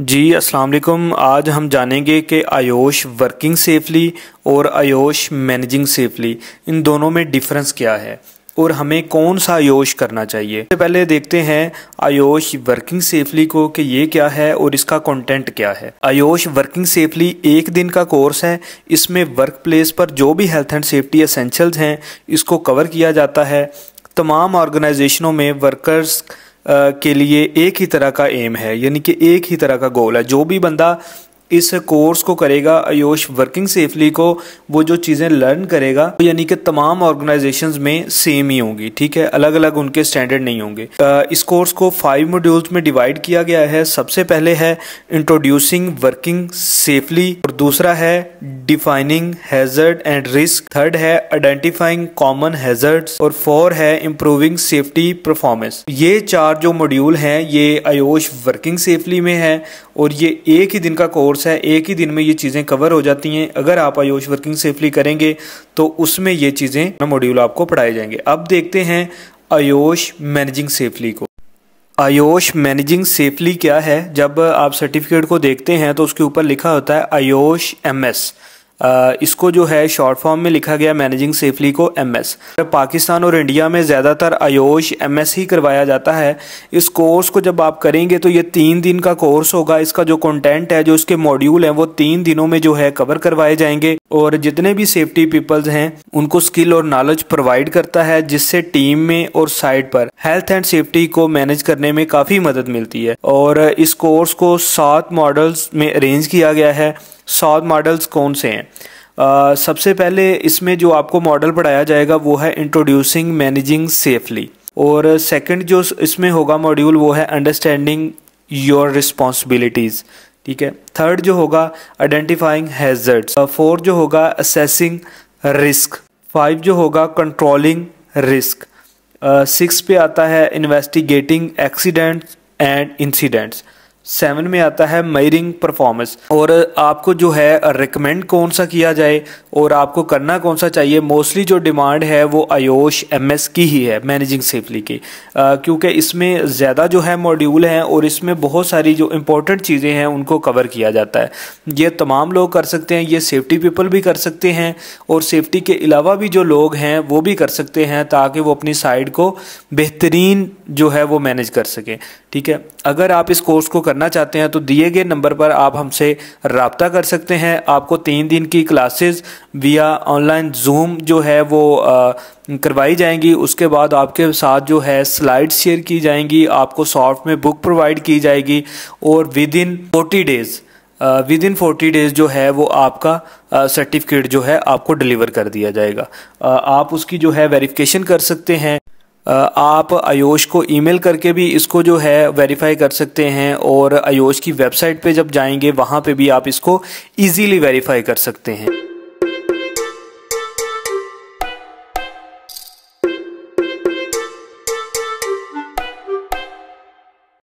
जी अस्सलाम वालेकुम आज हम जानेंगे कि आयोश वर्किंग सेफली और आयोश मैनेजिंग सेफली इन दोनों में डिफरेंस क्या है और हमें कौन सा आयोश करना चाहिए सबसे पहले देखते हैं आयोश वर्किंग सेफली को कि ये क्या है और इसका कंटेंट क्या है आयोश वर्किंग सेफली एक दिन का कोर्स है इसमें वर्क प्लेस पर जो भी हेल्थ एंड सेफ्टी असेंशल्स हैं इसको कवर किया जाता है तमाम ऑर्गेनाइजेशनों में वर्कर्स के लिए एक ही तरह का एम है यानी कि एक ही तरह का गोल है जो भी बंदा इस कोर्स को करेगा आयुष वर्किंग सेफली को वो जो चीज़ें लर्न करेगा तो यानी कि तमाम ऑर्गेनाइजेशंस में सेम ही होंगी ठीक है अलग अलग उनके स्टैंडर्ड नहीं होंगे इस कोर्स को फाइव मॉड्यूल्स में डिवाइड किया गया है सबसे पहले है इंट्रोड्यूसिंग वर्किंग सेफली और दूसरा है defining hazard and risk third है आइडेंटिफाइंग कॉमन हैजर्ड और फोर है इम्प्रूविंग सेफ्टी परफॉर्मेंस ये चार जो मॉड्यूल हैं ये आयुष वर्किंग सेफली में है और ये एक ही दिन का कोर्स कोर्स है एक ही दिन में ये चीज़ें कवर हो जाती हैं अगर आप आयुष वर्किंग सेफली करेंगे तो उसमें ये चीज़ें मॉड्यूल आपको पढ़ाए जाएंगे अब देखते हैं आयोश मैनेजिंग सेफली को आयोश मैनेजिंग सेफली क्या है जब आप सर्टिफिकेट को देखते हैं तो उसके ऊपर लिखा होता है आयोश एमएस इसको जो है शॉर्ट फॉर्म में लिखा गया मैनेजिंग सेफली को एमएस पाकिस्तान और इंडिया में ज़्यादातर आयोश एमएस ही करवाया जाता है इस कोर्स को जब आप करेंगे तो ये तीन दिन का कोर्स होगा इसका जो कंटेंट है जो इसके मॉड्यूल हैं वो तीन दिनों में जो है कवर करवाए जाएंगे और जितने भी सेफ्टी पीपल्स हैं उनको स्किल और नॉलेज प्रोवाइड करता है जिससे टीम में और साइड पर हेल्थ एंड सेफ्टी को मैनेज करने में काफ़ी मदद मिलती है और इस कोर्स को सात मॉडल्स में अरेंज किया गया है सौ मॉडल्स कौन से हैं सबसे पहले इसमें जो आपको मॉडल पढ़ाया जाएगा वो है इंट्रोड्यूसिंग मैनेजिंग सेफली और सेकंड जो इसमें होगा मॉड्यूल वो है अंडरस्टैंडिंग योर रिस्पॉन्सिबिलिटीज़ ठीक है थर्ड जो होगा आइडेंटिफाइंग हैजर्ड्स फोर्थ जो होगा असेसिंग रिस्क फाइव जो होगा कंट्रोलिंग रिस्क सिक्स पे आता है investigating accidents and incidents seven में आता है मयरिंग परफॉर्मेंस और आपको जो है रिकमेंड कौन सा किया जाए और आपको करना कौन सा चाहिए मोस्टली जो डिमांड है वो आयोश एमएस की ही है मैनेजिंग सेफली की क्योंकि इसमें ज़्यादा जो है मॉड्यूल हैं और इसमें बहुत सारी जो इम्पोर्टेंट चीज़ें हैं उनको कवर किया जाता है ये तमाम लोग कर सकते हैं ये सेफ्टी पीपल भी कर सकते हैं और सेफ्टी के अलावा भी जो लोग हैं वो भी कर सकते हैं ताकि वो अपनी साइड को बेहतरीन जो है वो मैनेज कर सकें ठीक है अगर आप इस कोर्स को करना चाहते हैं तो दिए गए नंबर पर आप हमसे रबता कर सकते हैं आपको तीन दिन की क्लासेस विया ऑनलाइन जूम जो है वो करवाई जाएंगी उसके बाद आपके साथ जो है स्लाइड शेयर की जाएंगी आपको सॉफ्ट में बुक प्रोवाइड की जाएगी और within forty days within forty days जो है वो आपका सर्टिफिकेट uh, जो है आपको डिलीवर कर दिया जाएगा uh, आप उसकी जो है वेरिफिकेशन कर सकते हैं आप आयोश को ईमेल करके भी इसको जो है वेरीफाई कर सकते हैं और आयोश की वेबसाइट पे जब जाएंगे वहाँ पे भी आप इसको इजीली वेरीफाई कर सकते हैं